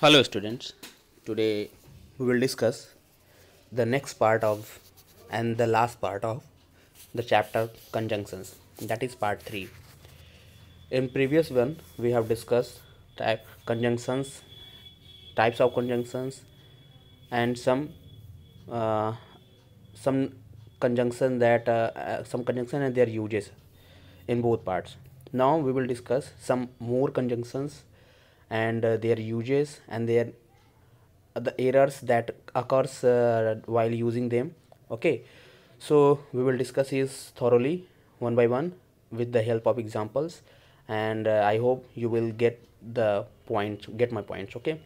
Hello students, today we will discuss the next part of and the last part of the chapter conjunctions that is part 3. In previous one we have discussed type conjunctions, types of conjunctions and some uh, some conjunction that uh, uh some conjunction and their uses in both parts. Now we will discuss some more conjunctions and uh, their uses and their uh, the errors that occurs uh, while using them okay so we will discuss this thoroughly one by one with the help of examples and uh, i hope you will get the point get my points okay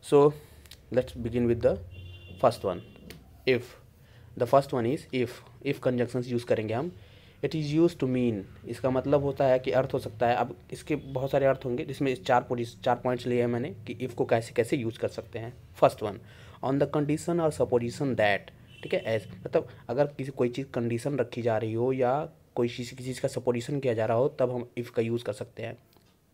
so let's begin with the first one if the first one is if if conjunctions use करेंगे हम it is use to mean इसका मतलब होता है कि अर्थ हो सकता है अब इसके बहुत सारे अर्थ होंगे जिसमें इस चार चार पॉइंट्स लिए हैं मैंने कि इफ़ को कैसे कैसे यूज़ कर सकते हैं first one on the condition और सपोजिशन दैट ठीक है एज मतलब अगर किसी कोई चीज़ कंडीशन रखी जा रही हो या कोई किसी चीज़ का सपोजिशन किया जा रहा हो तब हम इफ़ का यूज़ कर सकते हैं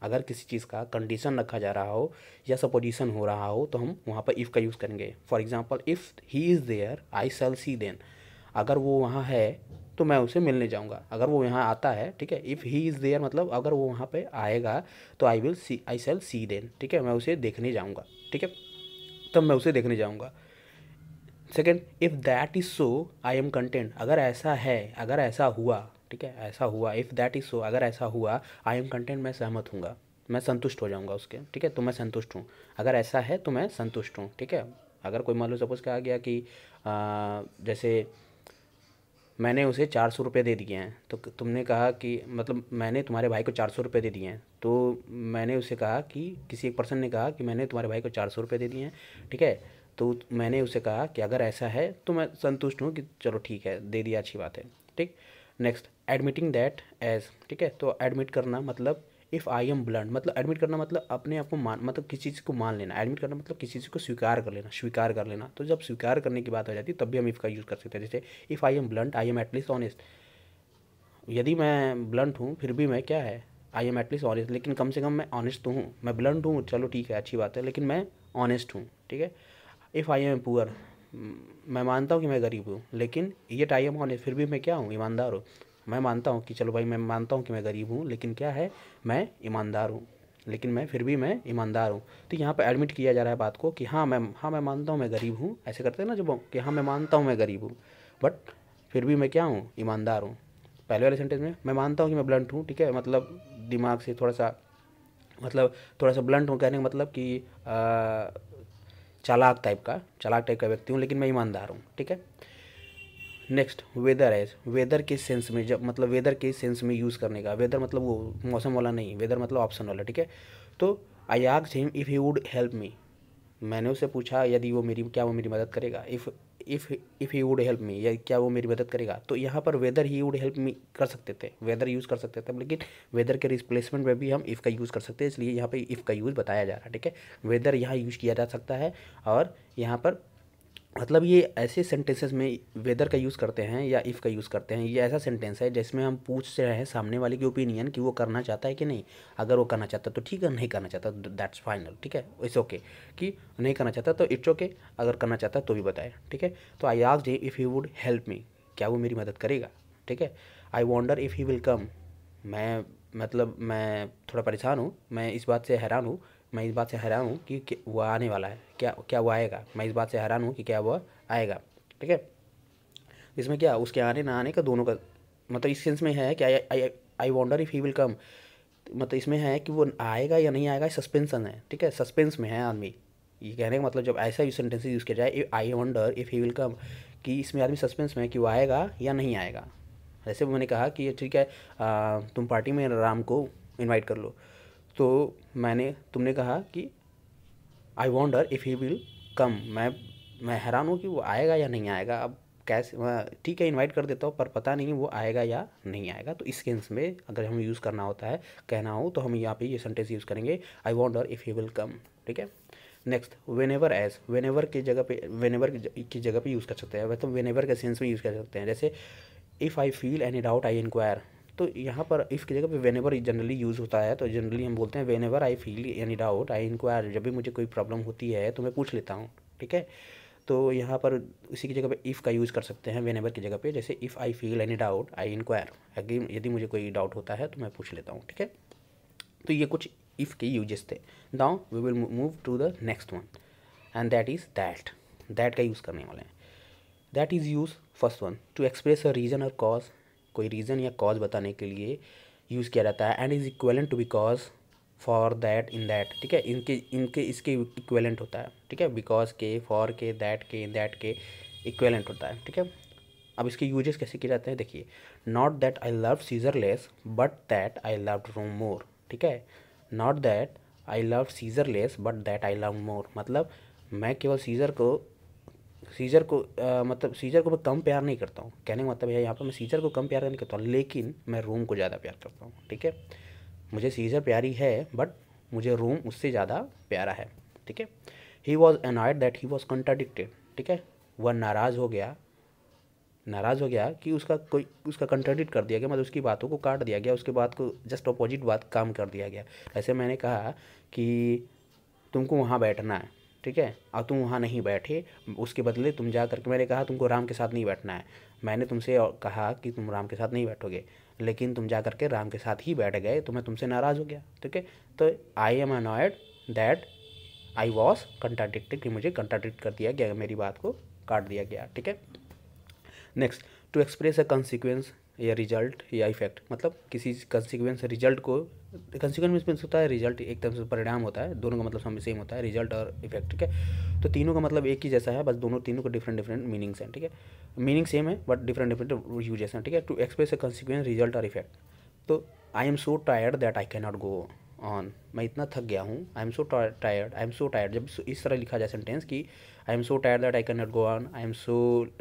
अगर किसी चीज़ का कंडीशन रखा जा रहा हो या सपोजिशन हो रहा हो तो हम वहाँ पर इफ़ का यूज़ करेंगे for example if he is there I shall see then अगर वो वहाँ है तो मैं उसे मिलने जाऊँगा अगर वो यहाँ आता है ठीक है इफ़ ही इज़ देयर मतलब अगर वो वहाँ पर आएगा तो I will see I shall see then ठीक है मैं उसे देखने जाऊँगा ठीक है तब मैं उसे देखने जाऊँगा second if that is so I am content अगर ऐसा है अगर ऐसा हुआ ठीक है ऐसा हुआ इफ़ दैट इज़ सो अगर ऐसा हुआ आई एम कंटेंट मैं सहमत हूँ मैं संतुष्ट हो जाऊँगा उसके ठीक है तो मैं संतुष्ट हूँ अगर ऐसा है तो मैं संतुष्ट हूँ ठीक है अगर कोई मान लो सपोज कहा गया कि आ, जैसे मैंने उसे चार सौ रुपये दे दिए हैं तो तुमने कहा कि मतलब मैंने तुम्हारे भाई को चार सौ रुपये दे दिए हैं तो मैंने उसे कहा कि किसी एक पर्सन ने कहा कि मैंने तुम्हारे भाई को चार सौ रुपये दे दिए हैं ठीक है तो मैंने उसे कहा कि अगर ऐसा है तो मैं संतुष्ट हूँ कि चलो ठीक है दे दिया अच्छी बात है ठीक नेक्स्ट एडमिटिंग दैट एज ठीक है तो एडमिट करना मतलब इफ़ आई एम ब्लड मतलब एडमिट करना मतलब अपने आप को मान मतलब किसी चीज़ को मान लेना एडमिट करना मतलब किसी चीज़ को स्वीकार कर लेना स्वीकार कर लेना तो जब स्वीकार करने की बात हो जाती है तब भी हम इफ़ का यूज़ कर सकते हैं जैसे if I am blunt I am at least honest यदि मैं ब्लंट हूँ फिर भी मैं क्या है आई एम एटलीस्ट ऑनेस्ट लेकिन कम से कम मैं ऑनेस्ट तो हूँ मैं ब्लंट हूँ चलो ठीक है अच्छी बात है लेकिन मैं ऑनेस्ट हूँ ठीक है इफ़ आई एम पुअर मैं मानता हूँ कि मैं गरीब हूँ लेकिन ये टाइम एम ऑनेस्ट फिर भी मैं क्या हूँ ईमानदार हूँ मैं मानता हूँ कि चलो भाई मैं मानता हूँ कि मैं गरीब हूँ लेकिन क्या है मैं ईमानदार हूँ लेकिन मैं फिर भी मैं ईमानदार हूँ तो यहाँ पर एडमिट किया जा रहा है बात को कि हाँ मैं हाँ मैं मानता हूँ मैं गरीब हूँ ऐसे करते हैं ना जब कि हाँ मैं मानता हूँ मैं गरीब हूँ बट फिर भी मैं क्या हूँ ईमानदार हूँ पहले वाले सेंटेंस में मैं मानता हूँ कि मैं ब्लंट हूँ ठीक है मतलब दिमाग से थोड़ा सा मतलब थोड़ा सा ब्लंट हूँ कहने का मतलब कि चालाक टाइप का चालाक टाइप का व्यक्ति हूँ लेकिन मैं ईमानदार हूँ ठीक है नेक्स्ट वेदर है वेदर के सेंस में जब मतलब वेदर के सेंस में यूज़ करने का वेदर मतलब वो मौसम वाला नहीं वेदर मतलब ऑप्शन वाला ठीक है तो आई आग him if he would help me मैंने उससे पूछा यदि वो मेरी क्या वो मेरी मदद करेगा if if if he would help me या क्या वो मेरी मदद करेगा तो यहाँ पर whether he would help me कर सकते थे वेदर यूज़ कर सकते थे लेकिन वेदर के रिप्लेसमेंट में भी हम इफ़ का यूज़ कर सकते हैं इसलिए यहाँ पे इफ़ का यूज़ बताया जा रहा है ठीक है वेदर यहाँ यूज़ किया जा सकता है और यहाँ पर मतलब ये ऐसे सेंटेंसेस में वेदर का यूज़ करते हैं या इफ़ का यूज़ करते हैं ये ऐसा सेंटेंस है जिसमें हम पूछ रहे हैं सामने वाले की ओपिनियन कि वो करना चाहता है कि नहीं अगर वो करना चाहता तो ठीक है नहीं करना चाहता दैट्स तो फाइनल ठीक है इट्स ओके कि नहीं करना चाहता तो इट्स ओके अगर करना चाहता तो भी बताए ठीक है तो आई आग जे if he would help me क्या वो मेरी मदद करेगा ठीक है I wonder if he will come मैं मतलब मैं थोड़ा परेशान हूँ मैं इस बात से हैरान हूँ मैं इस बात से हैरान हूँ कि, वह आने वाला है क्या क्या वह आएगा मैं इस बात से हैरान हूँ कि क्या वह आएगा ठीक है इसमें क्या उसके आने ना आने का दोनों का मतलब इस सेंस में है कि I I I wonder if he will come मतलब इसमें है कि वो आएगा या नहीं आएगा सस्पेंसन है ठीक है सस्पेंस में है आदमी ये कहने का मतलब जब ऐसा सेंटेंस यूज़ किया जाए I wonder if he will come कि इसमें आदमी सस्पेंस में है कि वो आएगा या नहीं आएगा जैसे मैंने कहा कि ठीक है तुम पार्टी में राम को इन्वाइट कर लो तो मैंने तुमने कहा कि I wonder if he will come मैं मैं हैरान हूँ कि वो आएगा या नहीं आएगा अब कैसे ठीक है इनवाइट कर देता हूँ पर पता नहीं वो आएगा या नहीं आएगा तो इस सेंस में अगर हमें यूज़ करना होता है कहना हो तो हम यहाँ पे ये सेंटेंस यूज़ करेंगे I wonder if he will come ठीक है next whenever as whenever की जगह पे वेन एवर की जगह पे यूज़ कर सकते हैं वह तो वेन एवर के सेंस में यूज़ कर सकते हैं जैसे if I feel any doubt I inquire तो यहाँ पर इफ़ की जगह पे वेन एवर जनरली यूज़ होता है तो जनरली हम बोलते हैं whenever I feel any doubt I inquire जब भी मुझे कोई प्रॉब्लम होती है तो मैं पूछ लेता हूँ ठीक है तो यहाँ पर उसी की जगह पे इफ़ का यूज़ कर सकते हैं वेन एवर की जगह पे जैसे if I feel any doubt I inquire again यदि मुझे कोई डाउट होता है तो मैं पूछ लेता हूँ ठीक है तो ये कुछ इफ़ के यूजेस थे now we will move to the next one and that is that that का यूज़ करने वाले हैं that is use first one to express a reason और कॉज कोई रीज़न या कॉज बताने के लिए यूज़ किया जाता है and is equivalent to because for that in that ठीक है इनके इनके इसके इक्वेलेंट होता है ठीक है बिकॉज के फॉर के दैट के इन दैट के इक्वेलेंट होता है ठीक है अब इसके यूजेस कैसे किए जाते हैं देखिए not that I love Caesar less but that I love Rome more ठीक है not that I love Caesar less but that I love more मतलब मैं केवल सीजर को सीजर को आ, मतलब सीजर को मैं कम प्यार नहीं करता हूँ कहने का मतलब है यहाँ पर मैं सीजर को कम प्यार नहीं करता हूँ लेकिन मैं रोम को ज़्यादा प्यार करता हूँ ठीक है मुझे सीजर प्यारी है बट मुझे रोम उससे ज़्यादा प्यारा है ठीक है he was annoyed that he was contradicted ठीक है वह नाराज़ हो गया नाराज़ हो गया कि उसका कोई उसका कंट्राडिक्ट कर दिया गया मतलब उसकी बातों को काट दिया गया उसके बात को जस्ट अपोजिट बात काम कर दिया गया ऐसे मैंने कहा कि तुमको वहाँ बैठना है ठीक है और तुम वहाँ नहीं बैठे उसके बदले तुम जा करके मैंने कहा तुमको राम के साथ नहीं बैठना है मैंने तुमसे कहा कि तुम राम के साथ नहीं बैठोगे लेकिन तुम जा करके राम के साथ ही बैठ गए तो मैं तुमसे नाराज़ हो गया ठीक है तो I am annoyed that I was contradict कि मुझे कंट्राडिक्ट कर दिया गया मेरी बात को काट दिया गया ठीक है next to express a consequence या रिजल्ट या इफेक्ट मतलब किसी कंसिक्वेंस रिजल्ट को कंसिक्वेंस मीन्स होता है रिजल्ट एक तरह से परिणाम होता है दोनों का मतलब समय सेम होता है रिजल्ट और इफेक्ट ठीक है तो तीनों का मतलब एक ही जैसा है बस दोनों तीनों को डिफरेंट डिफरेंट मीनिंग्स हैं ठीक है मीनिंग सेम है बट डिफरेंट डिफरेंट यूजेस हैं ठीक है to express a consequence result और इफेक्ट तो I am so tired that I can not go on मैं इतना थक गया हूँ I am so tired I am so tired जब इस तरह लिखा जाए सेंटेंस कि I am so tire that I can not go on I am so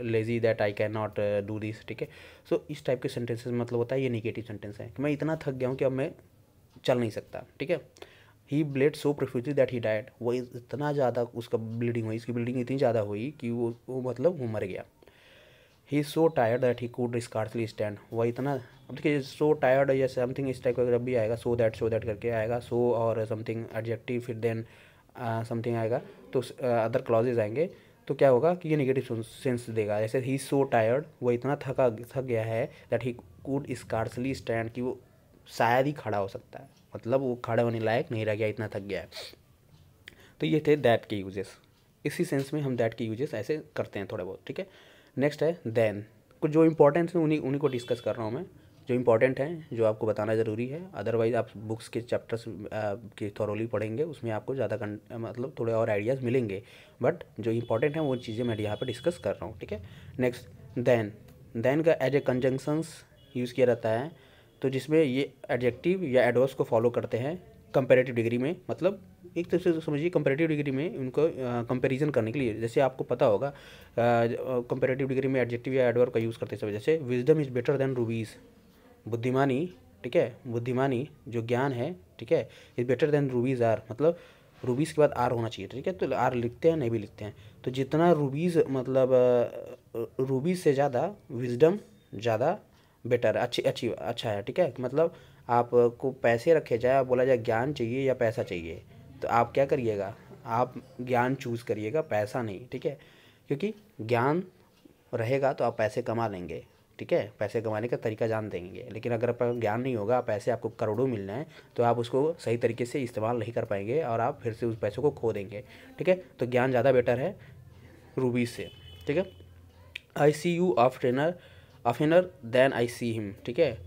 lazy that I can not do this ठीक है सो इस टाइप के सेंटेंसेज मतलब होता है ये निगेटिव सेंटेंस है कि मैं इतना थक गया हूँ कि अब मैं चल नहीं सकता ठीक है he bled so profusely that he died वो इतना ज़्यादा उसका ब्लीडिंग हुई इसकी ब्लीडिंग इतनी ज़्यादा हुई कि वो वो मतलब वो मर गया he so tired that he could scarcely stand वह इतना अब देखिए सो टायर्ड या समथिंग इस टाइप का भी आएगा सो दैट सो दैट करके आएगा सो और समथिंग एडजेक्टिव फिर देन समथिंग आएगा तो अदर क्लॉजेज आएंगे तो क्या होगा कि ये नेगेटिव सेंस देगा जैसे ही सो टायर्ड वो इतना थका थक गया है that he could scarcely stand कि वो शायद ही खड़ा हो सकता है मतलब वो खड़े होने लायक नहीं रह गया इतना थक गया है तो ये थे दैट के यूजेस इसी सेंस में हम दैट के यूजेस ऐसे करते हैं थोड़े बहुत ठीक है नेक्स्ट है देन कुछ जो इंपॉर्टेंस है उन्हीं उन्हीं को डिस्कस कर रहा हूँ मैं जो इम्पोर्टेंट हैं जो आपको बताना ज़रूरी है अदरवाइज़ आप बुक्स के चैप्टर्स के थॉरली पढ़ेंगे उसमें आपको ज़्यादा मतलब थोड़े और आइडियाज़ मिलेंगे बट जो इम्पोर्टेंट हैं वो चीज़ें मैं यहाँ पर डिस्कस कर रहा हूँ ठीक है नेक्स्ट दैन दैन का एज ए कंजंक्शंस यूज़ किया जाता है तो जिसमें ये एडजेक्टिव या एडवर्स को फॉलो करते हैं कंपेरेटिव डिग्री में मतलब एक तरह से समझिए कंपेरेटिव डिग्री में उनको कंपेरिजन करने के लिए जैसे आपको पता होगा कंपेरेटिव डिग्री में एडजेक्टिव या एडवर्ब का यूज़ करते समय जैसे wisdom is better than rubies बुद्धिमानी ठीक है बुद्धिमानी जो ज्ञान है ठीक है is better than rubies are मतलब रूबीज़ के बाद आर होना चाहिए ठीक है तो आर लिखते हैं नहीं भी लिखते हैं तो जितना रूबीज़ मतलब रूबीज़ से ज़्यादा विजडम ज़्यादा बेटर अच्छी अच्छी अच्छा है ठीक है मतलब आपको पैसे रखे जाए बोला जाए ज्ञान चाहिए या पैसा चाहिए तो आप क्या करिएगा आप ज्ञान चूज़ करिएगा पैसा नहीं ठीक है क्योंकि ज्ञान रहेगा तो आप पैसे कमा लेंगे ठीक है पैसे कमाने का तरीका जान देंगे लेकिन अगर आपका ज्ञान नहीं होगा पैसे आपको करोड़ों मिलना है तो आप उसको सही तरीके से इस्तेमाल नहीं कर पाएंगे और आप फिर से उस पैसे को खो देंगे ठीक है तो ज्ञान ज़्यादा बेटर है रूबी से ठीक है I see you oftener oftener then I see him ठीक है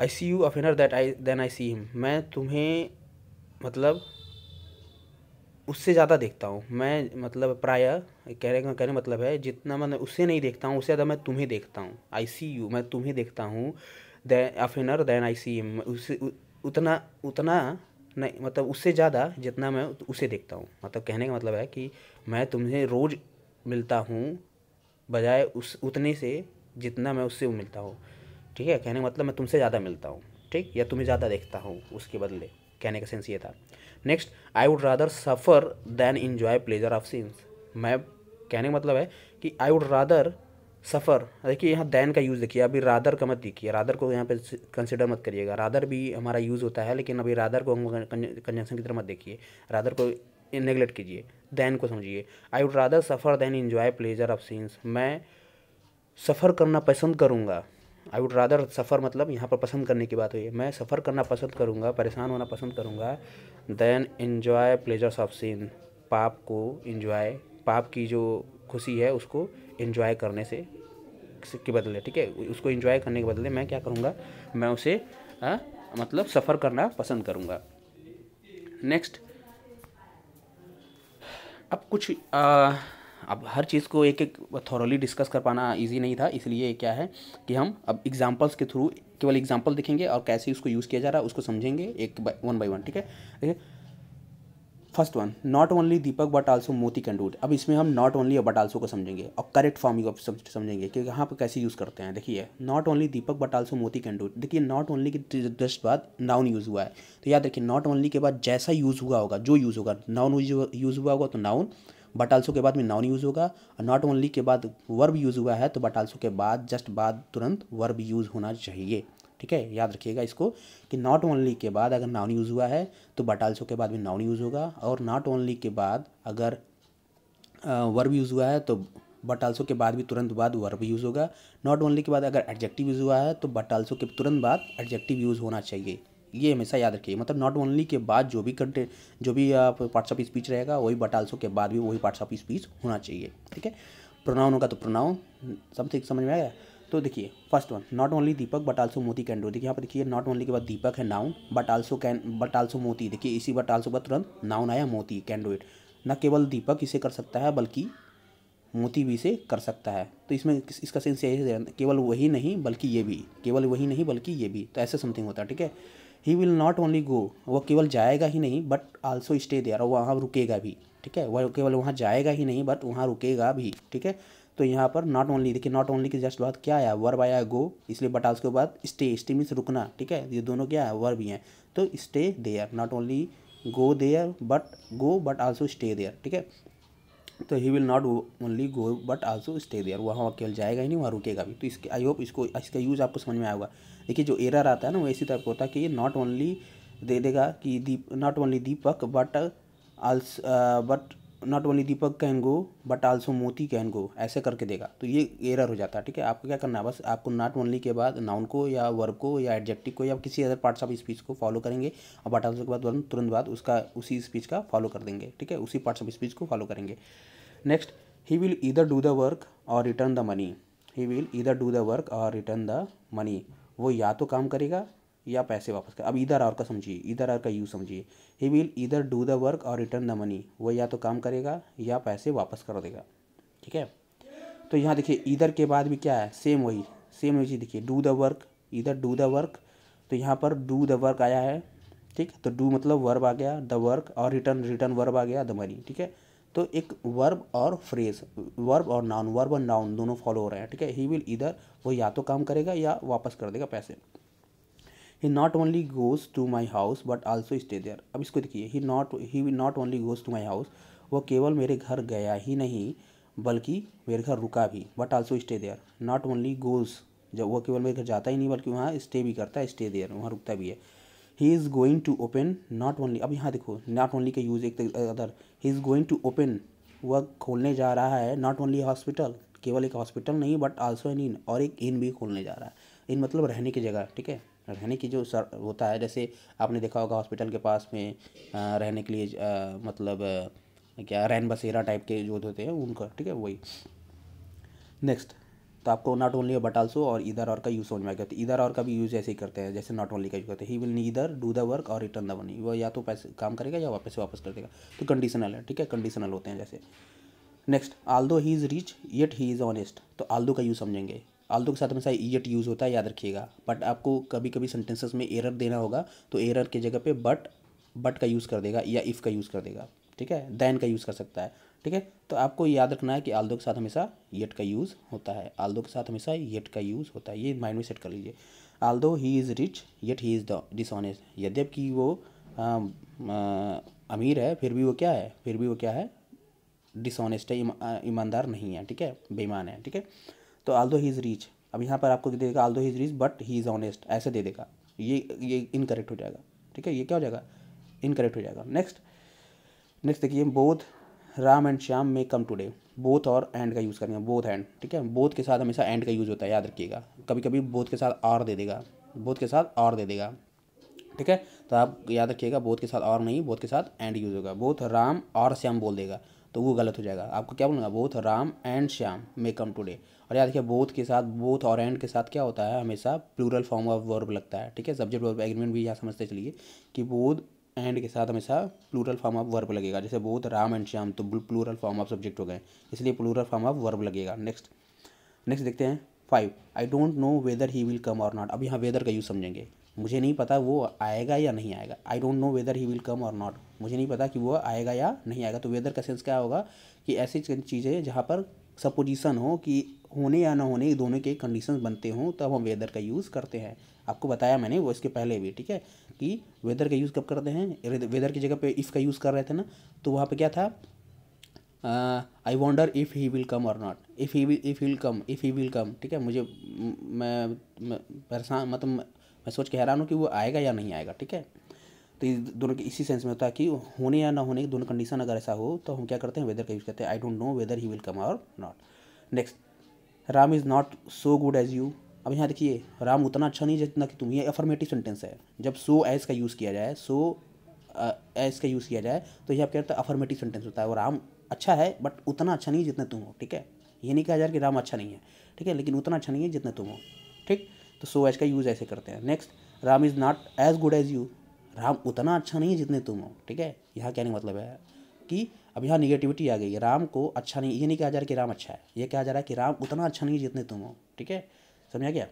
I see you oftener that I then I see him मैं तुम्हें मतलब उससे ज़्यादा देखता हूँ मैं मतलब प्राय कहने का कहने मतलब है जितना मैं मतलब उससे नहीं देखता हूँ उससे ज़्यादा मैं तुम्हें देखता हूँ आई सी यू मैं तुम्हें देखता हूँ than oftener than I see him उससे उतना उतना नहीं मतलब उससे ज़्यादा जितना मैं उसे देखता हूँ मतलब कहने का मतलब है कि मैं तुम्हें रोज़ मिलता हूँ बजाय उस उतने से जितना मैं उससे मिलता हूँ ठीक है कहने का मतलब मैं तुमसे ज़्यादा मिलता हूँ ठीक या तुम्हें ज़्यादा देखता हूँ उसके बदले कहने का सेंस ये था next I would rather suffer than enjoy pleasure of sins मैं कहने का मतलब है कि आई वुड रादर सफ़र देखिए यहाँ दैन का यूज़ देखिए अभी रादर का मत देखिए रादर को यहाँ पे कंसिडर मत करिएगा रादर भी हमारा यूज़ होता है लेकिन अभी रादर को हम कंजंक्शन की तरह मत देखिए रादर को नेगलेक्ट कीजिए दैन को समझिए I would rather suffer than enjoy pleasure of sins मैं सफ़र करना पसंद करूँगा आई वुड रादर सफ़र मतलब यहाँ पर पसंद करने की बात हुई है मैं सफ़र करना पसंद करूँगा परेशान होना पसंद करूँगा then enjoy pleasures of sin पाप को इन्जॉय पाप की जो खुशी है उसको इन्जॉय करने से के बदले ठीक है उसको इन्जॉय करने के बदले मैं क्या करूँगा मैं उसे आ, मतलब सफ़र करना पसंद करूँगा नेक्स्ट अब कुछ आ, अब हर चीज़ को एक एक थॉरली डिस्कस कर पाना इजी नहीं था इसलिए क्या है कि हम अब एग्जांपल्स के थ्रू केवल एग्जांपल देखेंगे और कैसे उसको यूज़ किया जा रहा है उसको समझेंगे एक वन बाई वन ठीक है देखिए first one not only Deepak but also Moti can do अब इसमें हम नॉट ओनली बट आल्सो को समझेंगे और करेक्ट फॉर्म यू समझेंगे कि यहाँ पर कैसे यूज़ करते हैं देखिए not only Deepak but also Moti can do देखिए नॉट ओनली की जस्ट बाद नाउन यूज़ हुआ है तो याद रखिए नॉट ओनली के बाद जैसा यूज़ हुआ होगा जो यूज़ होगा नाउन यूज़ हुआ होगा तो नाउन बट आल्सो के बाद में नाउन यूज़ होगा और नॉट ओनली के बाद वर्ब यूज़ हुआ है तो बट आल्सो के बाद जस्ट बाद तुरंत वर्ब यूज़ होना चाहिए ठीक है याद रखिएगा इसको कि नॉट ओनली के बाद अगर नाउन यूज़ हुआ है तो बट आल्सो के बाद में नाउन यूज़ होगा और नॉट ओनली के बाद अगर वर्ब यूज़ हुआ है तो बट आल्सो के बाद भी तुरंत बाद वर्ब यूज़ होगा नॉट ओनली के बाद अगर एडजेक्टिव यूज़ हुआ है तो बट आल्सो के तुरंत बाद एडजेक्टिव यूज़ होना चाहिए ये हमेशा याद रखिए मतलब नॉट ओनली के बाद जो भी कंटेंट जो भी आप पार्ट्स ऑफ स्पीच रहेगा वही बटालसो के बाद भी वही पार्ट्स ऑफ स्पीच होना चाहिए ठीक है प्रोनाउन होगा तो प्रोनाउन समथिंग समझ में आया तो देखिए first one not only Deepak but also Moti can do देखिए यहाँ पर देखिए नॉट ओनली के बाद दीपक है noun but also can but also Moti देखिए इसी बट आल्सो का तुरंत नाउन आया मोती कैन डू इट न केवल दीपक इसे कर सकता है बल्कि मोती भी इसे कर सकता है तो इसमें इसका सेंस यही केवल वही नहीं बल्कि ये भी केवल वही नहीं बल्कि ये भी तो ऐसे समथिंग होता है ठीक है he will not only go वो केवल जाएगा ही नहीं बट आल्सो स्टे देयर और वहाँ रुकेगा भी ठीक है वह केवल वहाँ जाएगा ही नहीं बट वहाँ रुकेगा भी ठीक है तो यहाँ पर नॉट ओनली देखिए नॉट ओनली के जस्ट बाद क्या आया वर्ब आया गो इसलिए बट उसके बाद स्टे स्टे मीन्स रुकना ठीक है ये दोनों क्या है वर्ब ही हैं तो stay there not only go there but go but also stay there ठीक है तो he will not only go but also stay there वहाँ केवल जाएगा ही नहीं वहाँ रुकेगा भी तो इसके आई होप इसको इसका यूज़ आपको समझ में आएगा देखिए जो एरर आता है ना वो इसी टाइप का होता है कि नॉट ओनली दे देगा कि Deep not only Deepak but also but not only Deepak can go but also Moti can go ऐसे करके देगा तो ये एरर हो जाता है ठीक है आपको क्या करना है बस आपको नॉट ओनली के बाद नाउन को या वर्ब को या एडजेक्टिव को या किसी अदर पार्ट्स ऑफ स्पीच को फॉलो करेंगे और बट आल्सो के बाद तुरंत बाद उसका उसी स्पीच का फॉलो कर देंगे ठीक है उसी पार्ट्स ऑफ स्पीच को फॉलो करेंगे next he will either do the work और return the money he will either do the work और रिटर्न द मनी वो या तो काम करेगा या पैसे वापस कर अब इधर और का समझिए इधर और का यू समझिए he will either do the work और रिटर्न द मनी वो या तो काम करेगा या पैसे वापस कर देगा ठीक है तो यहाँ देखिए इधर के बाद भी क्या है सेम वही सेम वही चीज़ देखिए do the work either do the work तो यहाँ पर डू द वर्क आया है ठीक तो डू मतलब वर्ब आ गया द वर्क और रिटर्न रिटर्न वर्ब आ गया द मनी ठीक है तो एक वर्ब और फ्रेज वर्ब और नाउन वर्ब और नाउन दोनों फॉलो हो रहे हैं ठीक है ही विल इधर वो या तो काम करेगा या वापस कर देगा पैसे he not only goes to my house but also stay there अब इसको देखिए he not he not only goes to my house वो केवल मेरे घर गया ही नहीं बल्कि मेरे घर रुका भी but also stay there not only goes जब वो केवल मेरे घर जाता ही नहीं बल्कि वहाँ स्टे भी करता है स्टे देयर वहाँ रुकता भी है he is going to open not only अब यहाँ देखो नॉट ओनली का यूज़ एक other he is going to open वह खोलने जा रहा है नॉट ओनली हॉस्पिटल केवल एक हॉस्पिटल नहीं बट आल्सो एन इन और एक इन भी खोलने जा रहा है इन मतलब रहने की जगह ठीक है रहने की जो सर होता है जैसे आपने देखा होगा हॉस्पिटल के पास में रहने के लिए मतलब क्या रैन बसेरा टाइप के जो होते हैं उनका ठीक है वही नेक्स्ट तो आपको नॉट ओनली बट आल्सो और इधर और का यूज़ समझ में आ गया तो इधर और का भी यूज़ ऐसे ही करते हैं जैसे नॉट ओनली का यूज करते हैं he will either do the work और रिटर्न द मनी वो या तो पैसे काम करेगा या वापस वापस कर देगा तो कंडीशनल है ठीक है कंडीशनल होते हैं जैसे next although he is rich yet he is honest तो आल्दो का यूज़ समझेंगे आल्दो के साथ हमेशा येट यूज़ होता है याद रखिएगा बट आपको कभी कभी सेंटेंसेस में एरर देना होगा तो एरर के जगह पे बट बट का यूज़ कर देगा या इफ़ का यूज़ कर देगा ठीक है दैन का यूज़ कर सकता है ठीक है तो आपको याद रखना है कि आल्दो के साथ हमेशा येट का यूज़ होता है आल्दो के साथ हमेशा येट का यूज़ होता है ये माइंड में सेट कर लीजिए although he is rich yet he is dishonest यद्यप कि वो आ, आ, अमीर है फिर भी वो क्या है फिर भी वो क्या है डिसऑनेस्ट है ईमानदार इम, नहीं है ठीक है बेईमान है ठीक है तो आल दो ही इज़ रीच अब यहाँ पर आपको दे देगा although he is rich but he is honest ऐसे दे देगा ये ये इनकरेक्ट हो जाएगा ठीक है ये क्या हो जाएगा इनकरेक्ट हो जाएगा नेक्स्ट नेक्स्ट देखिए both Ram and Shyam may come today both और एंड का यूज़ करेंगे बोथ एंड ठीक है बोथ के साथ हमेशा एंड का यूज़ होता है याद रखिएगा कभी कभी बोथ के साथ और दे देगा बोथ के साथ और दे देगा ठीक है तो आप याद रखिएगा बोथ के साथ और नहीं बोथ के साथ एंड यूज़ होगा बोथ राम और श्याम बोल देगा तो वो गलत हो जाएगा आपको क्या बोलूँगा both Ram and Shyam may come today और याद रखिए बोथ के साथ बोथ और एंड के साथ क्या होता है हमेशा प्लूरल फॉर्म ऑफ वर्ब लगता है ठीक है सब्जेक्ट वर्ब एग्रीमेंट भी यहाँ समझते चलिए कि बोध एंड के साथ हमेशा प्लूरल फॉर्म ऑफ वर्ब लगेगा जैसे बोध राम एंड श्याम तो प्लूरल फॉर्म ऑफ सब्जेक्ट हो गए इसलिए प्लूरल फॉर्म ऑफ वर्ब लगेगा नेक्स्ट नेक्स्ट देखते हैं five I don't know whether he will come or not अब यहाँ वेदर का यूज़ समझेंगे मुझे नहीं पता वो आएगा या नहीं आएगा I don't know whether he will come or not मुझे नहीं पता कि वो आएगा या नहीं आएगा तो वेदर का सेंस क्या होगा कि ऐसी चीज़ें जहाँ पर सपोजिशन हो कि होने या ना होने दोनों के कंडीशन बनते हों तब हम वेदर का यूज़ करते हैं आपको बताया मैंने वो इसके पहले भी ठीक है कि वेदर का यूज़ कब करते हैं वेदर की जगह पे इफ़ का यूज़ कर रहे थे ना तो वहाँ पे क्या था I wonder if he will come or not if he if he will come if he will come ठीक है मुझे मैं परेशान मतलब मैं सोच के हैरान हूँ कि वो आएगा या नहीं आएगा ठीक है तो दोनों के इसी सेंस में होता है कि होने या ना होने की दोनों कंडीशन अगर ऐसा हो तो हम क्या करते हैं वेदर का यूज़ करते हैं I don't know whether he will come or not next Ram is not so good as you अब यहाँ देखिए राम उतना अच्छा नहीं जितना कि तुम ये अफर्मेटिव सेंटेंस है जब सो एज का यूज़ किया जाए सो एज का यूज़ किया जाए तो यह क्या होता है अफर्मेटिव सेंटेंस होता है वो राम अच्छा है बट उतना अच्छा नहीं जितना तुम हो ठीक है ये नहीं कहा जा रहा कि राम अच्छा नहीं है ठीक है लेकिन उतना अच्छा नहीं है जितना तुम हो ठीक तो सो एच का यूज़ ऐसे करते हैं next Ram is not as good as you Ram उतना अच्छा नहीं है जितने तुम हो ठीक है यहाँ कहने का मतलब है कि अब यहाँ निगेटिविटी आ गई है राम को अच्छा नहीं ये नहीं कहा जा रहा कि राम अच्छा है ये कहा जा रहा है कि राम उतना अच्छा नहीं है जितने तुम हो ठीक है समझा गया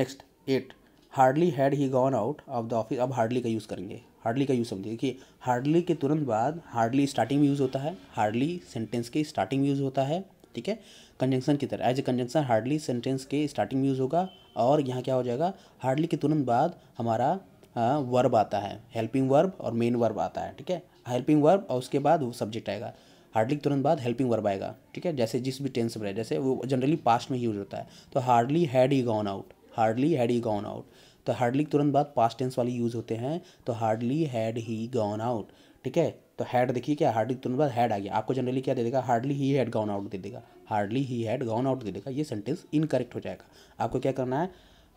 next eight hardly had he gone out of the office अब हार्डली का यूज़ करेंगे हार्डली का यूज़ समझिए देखिए हार्डली के तुरंत बाद हार्डली स्टार्टिंग में यूज़ होता है हार्डली सेंटेंस के स्टार्टिंग में यूज़ होता है ठीक है कंजंक्शन की तरह as a conjunction hardly sentence के स्टार्टिंग में यूज़ होगा और यहाँ क्या हो जाएगा हार्डली के तुरंत बाद हमारा वर्ब आता है हेल्पिंग वर्ब और मेन वर्ब आता है ठीक है हेल्पिंग वर्ब और उसके बाद वो सब्जेक्ट आएगा हार्डली तुरंत बाद हेल्पिंग वर्ब आएगा ठीक है जैसे जिस भी टेंस में जैसे वो जनरली पास्ट में यूज होता है तो hardly had he gone out hardly had he gone out तो हार्डली तुरंत बाद पास्ट टेंस वाले यूज होते हैं तो hardly had he gone out ठीक है तो हेड देखिए क्या हार्डली तुरंत बाद हेड आ गया आपको जनरली क्या दे देगा hardly he had gone out दे देगा hardly he had gone out दे देगा ये सेंटेंस इनकरेक्ट हो जाएगा आपको क्या करना है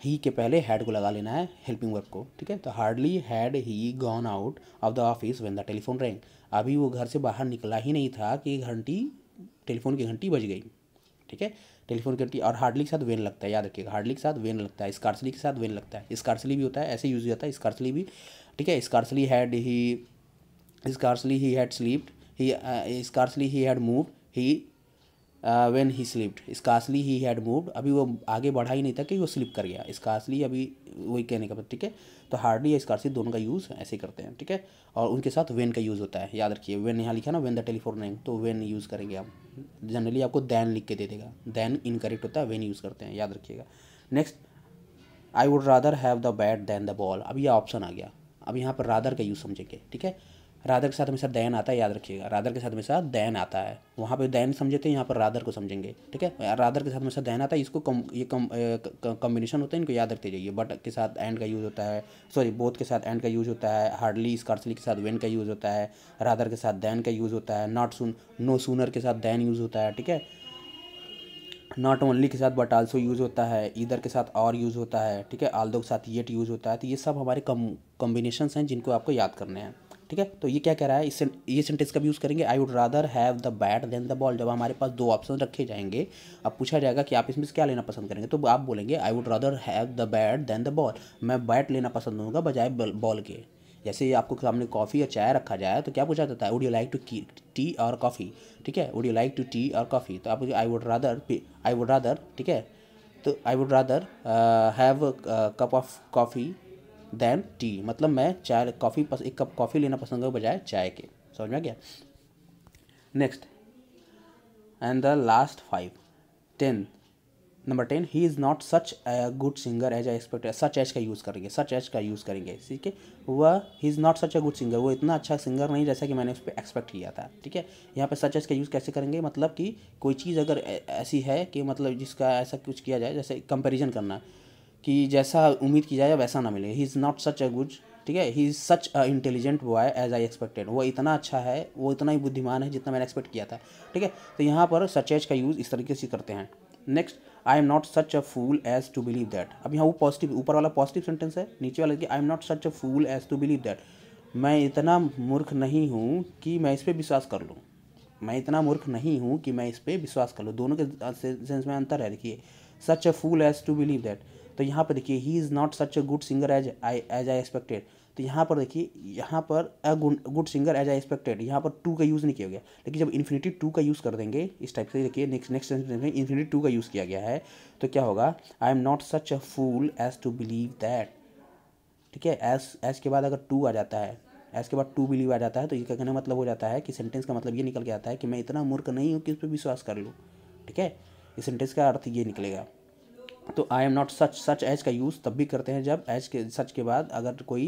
ही के पहले हेड को लगा लेना है हेल्पिंग वर्क को ठीक है तो hardly had he gone out of the office when the telephone rang अभी वो घर से बाहर निकला ही नहीं था कि घंटी टेलीफोन की घंटी बज गई ठीक है टेलीफोन की घंटी और हार्डली के साथ वेन लगता है याद रखिएगा हार्डली के साथ वेन लगता है स्कार्सली के साथ वेन लगता है स्कार्सली भी होता है ऐसे यूज होता है स्कार्सली भी ठीक है scarcely had he scarcely he had slept he uh, scarcely he had moved he uh, when he slept scarcely he had moved अभी वो आगे बढ़ा ही नहीं था कि वो स्लिप कर गया स्कार्सली अभी वही कहने का मतलब, ठीक है तो हार्डली या स्कार्सली दोनों का यूज़ ऐसे करते हैं ठीक है और उनके साथ वेन का यूज़ होता है याद रखिए वेन यहाँ लिखा ना वेन द टेलीफोन नेम तो वेन यूज़ करेंगे आप जनरली आपको दैन लिख के दे देगा दैन इनकरेक्ट होता है वेन यूज़ करते हैं याद रखिएगा next I would rather have the bat than the ball अब ये ऑप्शन आ गया अब यहाँ पर रादर का यूज़ समझेंगे ठीक है राधर के साथ हमेशा दैन आता है याद रखिएगा राधर के साथ हमेशा दैन आता है वहाँ पे दैन समझे थे यहाँ पर राधर को समझेंगे ठीक है राधर के साथ हमेशा दैन आता है इसको कम ये कम कॉम्बिनेशन होता है इनको याद रखते जाइए बट के साथ एंड का यूज़ होता है सॉरी बोथ के साथ एंड का यूज़ होता है हार्डली स्कार्सली के साथ वेन का यूज़ होता है राधर के साथ दैन का यूज़ होता है नॉट सुन नो सूनर के साथ दैन यूज़ होता है ठीक है नॉट ओनली के साथ बट आल्सो यूज़ होता है इधर के साथ और यूज़ होता है ठीक है आल्दो के साथ येट यूज़ होता है तो ये सब हमारे कम कॉम्बिनेशन हैं जिनको आपको याद करने हैं ठीक है तो ये क्या कह रहा है इस ये सेंटेंस कब यूज़ करेंगे I would rather have the bat than the ball जब हमारे पास दो ऑप्शन रखे जाएंगे अब पूछा जाएगा कि आप इसमें से क्या लेना पसंद करेंगे तो आप बोलेंगे I would rather have the bat than the ball मैं बैट लेना पसंद होगा बजाय बॉल के जैसे आपको सामने कॉफ़ी या चाय रखा जाए तो क्या पूछा जाता है would you like to tea or coffee ठीक है would you like to tea or coffee तो आप I would rather I would rather ठीक है तो I would rather have cup of coffee than tea मतलब मैं चाय कॉफ़ी एक कप कॉफ़ी लेना पसंद करूँ बजाय चाय के समझ में क्या गया next and the last five ten number ten he is not such a good singer as I expect such as का यूज़ करेंगे सच एच का यूज़ करेंगे ठीक है वह he is not such a good singer वो इतना अच्छा सिंगर नहीं जैसा कि मैंने उस पर एक्सपेक्ट किया था ठीक है यहाँ पे सच एच का यूज़ कैसे करेंगे मतलब कि कोई चीज़ अगर ऐसी है कि मतलब जिसका ऐसा कुछ किया जाए जैसे कंपेरिजन करना कि जैसा उम्मीद की जाए वैसा ना मिले he is not such a good ठीक है he is such a intelligent boy as I expected वो इतना अच्छा है वो इतना ही बुद्धिमान है जितना मैंने एक्सपेक्ट किया था ठीक है तो यहाँ पर सचेज का यूज़ इस तरीके से करते हैं next I am not such a fool as to believe that अब यहाँ वो पॉजिटिव ऊपर वाला पॉजिटिव सेंटेंस है नीचे वाला I am not such a fool as to believe that मैं इतना मूर्ख नहीं हूँ कि मैं इस पर विश्वास कर लूँ मैं इतना मूर्ख नहीं हूँ कि मैं इस पर विश्वास कर लूँ दोनों के सेंस में अंतर है देखिए such a fool as to believe that तो यहाँ पर देखिए he is not such a good singer as I as I expected तो यहाँ पर देखिए यहाँ पर a good singer as I expected यहाँ पर टू का यूज़ नहीं किया गया लेकिन जब इन्फिनिटी टू का यूज़ कर देंगे इस टाइप से देखिए नेक्स्ट नेक्स्ट सेंटेंस में इन्फिनिटी टू का यूज़ किया गया है तो क्या होगा I am not such a fool as to believe that ठीक है एज एज के बाद अगर टू आ जाता है एज के बाद टू बिलीव आ जाता है तो इसका कहने मतलब हो जाता है कि सेंटेंस का मतलब ये निकल के आता है कि मैं इतना मूर्ख नहीं हूँ कि उस पर विश्वास कर लूँ ठीक है इस सेंटेंस का अर्थ ये निकलेगा तो I am not such such as का यूज़ तब भी करते हैं जब एज के सच के बाद अगर कोई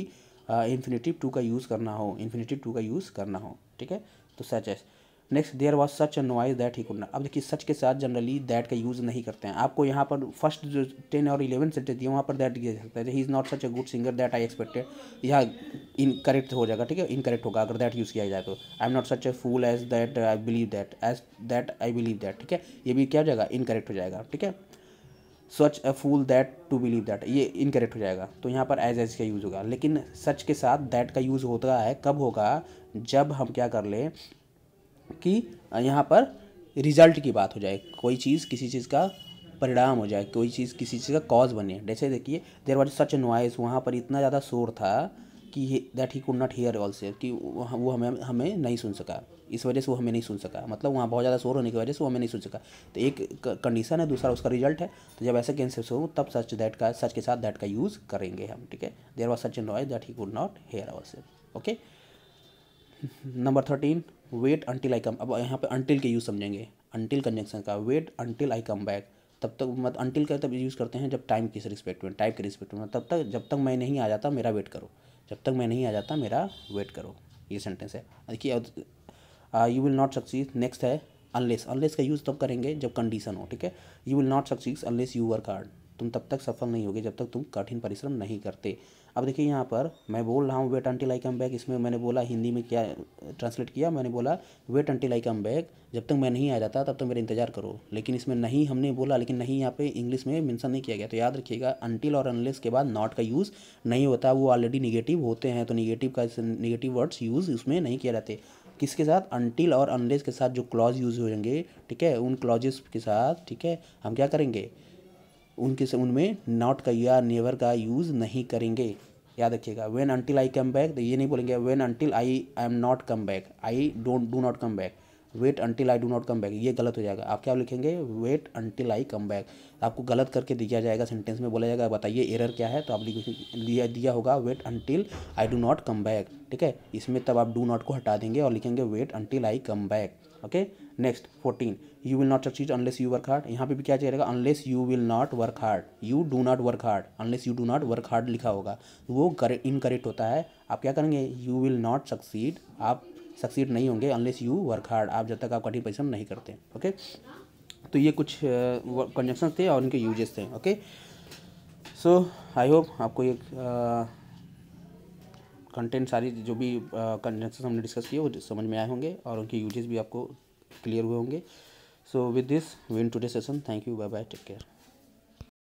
इन्फिनेटिव टू का यूज़ करना हो इन्फिनेटिव टू का यूज़ करना हो ठीक है तो such as next there was such a noise that he couldn't अब देखिए सच के साथ जनरली दैट का यूज़ नहीं करते हैं आपको यहाँ पर फर्स्ट जो टेन और इलेवन सेंटेंस दिए वहाँ पर दैट दे सकता है he is not such a good singer that I expected यह इनकरेक्ट हो जाएगा ठीक है इनकरेक्ट होगा अगर दैट यूज़ किया जाए तो I am not such a fool as that I believe that as that I believe that ठीक है ये भी क्या हो जाएगा इनकरेक्ट हो जाएगा ठीक है such a fool that to believe that ये इनकरेक्ट हो जाएगा तो यहाँ पर एज एज का यूज़ होगा लेकिन सच के साथ दैट का यूज़ होता है कब होगा जब हम क्या कर लें कि यहाँ पर रिजल्ट की बात हो जाए कोई चीज़ किसी चीज़ का परिणाम हो जाए कोई चीज़ किसी चीज़ का कॉज बने जैसे देखिए देर वॉज सच नॉइस वहाँ पर इतना ज़्यादा शोर था कि that he could not hear all से कि वो हमें हमें नहीं सुन सका इस वजह से वो हमें नहीं सुन सका मतलब वहाँ बहुत ज़्यादा शोर होने की वजह से वो हमें नहीं सुन सका तो एक कंडीशन है दूसरा उसका रिजल्ट है तो जब ऐसे कंसेप्ट हो तब सच दैट का सच के साथ दैट का यूज़ करेंगे हम ठीक है there was such a noise that he could not hear all से okay number thirteen wait until I come अब यहाँ पे अंटिल के यूज़ समझेंगे अंटिल कंजंक्शन का wait until I come back तब तक मत अंटिल का तब यूज़ करते हैं जब टाइम किस रिस्पेक्ट में टाइम के रिस्पेक्ट में तब तक जब तक मैं नहीं आ जाता मेरा वेट करो जब तक मैं नहीं आ जाता मेरा वेट करो ये सेंटेंस है देखिए you will not succeed next है अनलेस अनलेस का यूज़ तब करेंगे जब कंडीशन हो ठीक है you will not succeed unless you work hard तुम तब तक सफल नहीं होगे जब तक तुम कठिन परिश्रम नहीं करते अब देखिए यहाँ पर मैं बोल रहा हूँ wait until I come back इसमें मैंने बोला हिंदी में क्या ट्रांसलेट किया मैंने बोला wait until I come back जब तक मैं नहीं आ जाता तब तक मेरा इंतजार करो लेकिन इसमें नहीं हमने बोला लेकिन नहीं यहाँ पे इंग्लिश में मेंशन नहीं किया गया तो याद रखिएगा अंटिल और अनलेस के बाद नॉट का यूज़ नहीं होता वो ऑलरेडी निगेटिव होते हैं तो निगेटिव का निगेटिव वर्ड्स यूज़ उसमें नहीं किया जाते किसके साथ अंटिल और अनलेस के साथ जो क्लॉज यूज़ होंगे ठीक है उन क्लॉजेस के साथ ठीक है हम क्या करेंगे उनके से उनमें नॉट का या नेवर का यूज़ नहीं करेंगे याद रखिएगा when until I come back तो ये नहीं बोलेंगे when until I I am not come back I don't do not come back wait until I do not come back ये गलत हो जाएगा आप क्या लिखेंगे wait until I come back आपको गलत करके दिया जाएगा सेंटेंस में बोला जाएगा बताइए एरर क्या है तो आप लिया दिया होगा wait until I do not come back ठीक है इसमें तब आप डू नॉट को हटा देंगे और लिखेंगे wait until I come back okay next fourteen you will not succeed unless you work hard यहाँ पे भी क्या रहेगा unless you will not work hard you do not work hard unless you do not work hard लिखा होगा वो incorrect होता है आप क्या करेंगे यू विल नॉट सक्सीड आप सक्सीड नहीं होंगे अनलेस यू वर्क हार्ड आप जब तक आप कठिन परिश्रम नहीं करते ओके तो ये कुछ कंजक्शन uh, थे और उनके यूजेस थे ओके सो आई होप आपको ये कंटेंट सारी जो भी कंजक्शन uh, हमने डिस्कस किए वो समझ में आए होंगे और उनके यूजेस भी आपको क्लियर हुए होंगे so with this win today session thank you bye bye take care